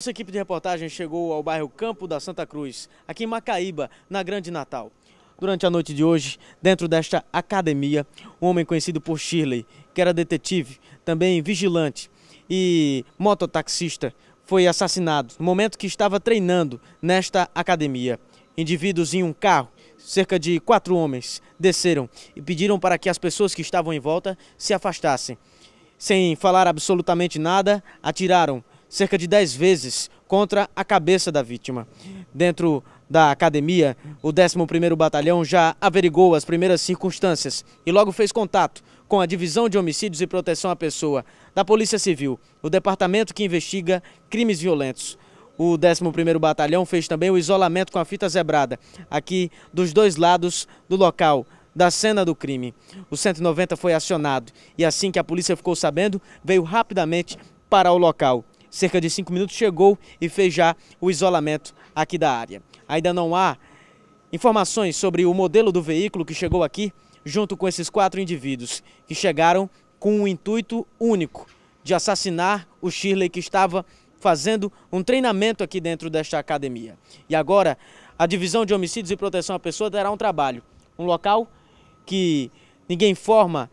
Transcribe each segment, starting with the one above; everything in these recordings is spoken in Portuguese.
Nossa equipe de reportagem chegou ao bairro Campo da Santa Cruz, aqui em Macaíba, na Grande Natal. Durante a noite de hoje, dentro desta academia, um homem conhecido por Shirley, que era detetive, também vigilante e mototaxista, foi assassinado no momento que estava treinando nesta academia. Indivíduos em um carro, cerca de quatro homens, desceram e pediram para que as pessoas que estavam em volta se afastassem. Sem falar absolutamente nada, atiraram cerca de 10 vezes contra a cabeça da vítima. Dentro da academia, o 11º Batalhão já averigou as primeiras circunstâncias e logo fez contato com a Divisão de Homicídios e Proteção à Pessoa da Polícia Civil, o departamento que investiga crimes violentos. O 11º Batalhão fez também o isolamento com a fita zebrada, aqui dos dois lados do local da cena do crime. O 190 foi acionado e assim que a polícia ficou sabendo, veio rapidamente para o local cerca de cinco minutos, chegou e fez já o isolamento aqui da área. Ainda não há informações sobre o modelo do veículo que chegou aqui, junto com esses quatro indivíduos que chegaram com um intuito único de assassinar o Shirley que estava fazendo um treinamento aqui dentro desta academia. E agora a divisão de homicídios e proteção à pessoa terá um trabalho, um local que ninguém informa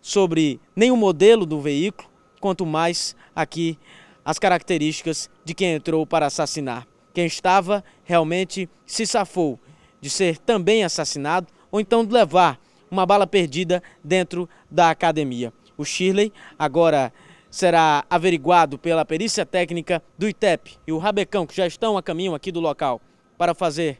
sobre nenhum modelo do veículo, quanto mais aqui as características de quem entrou para assassinar. Quem estava realmente se safou de ser também assassinado ou então de levar uma bala perdida dentro da academia. O Shirley agora será averiguado pela perícia técnica do ITEP e o Rabecão, que já estão a caminho aqui do local para fazer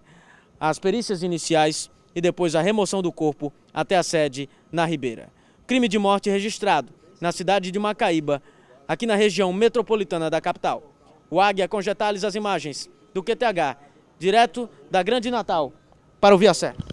as perícias iniciais e depois a remoção do corpo até a sede na Ribeira. Crime de morte registrado na cidade de Macaíba, aqui na região metropolitana da capital. O Águia com as imagens do QTH, direto da Grande Natal para o Via Certo.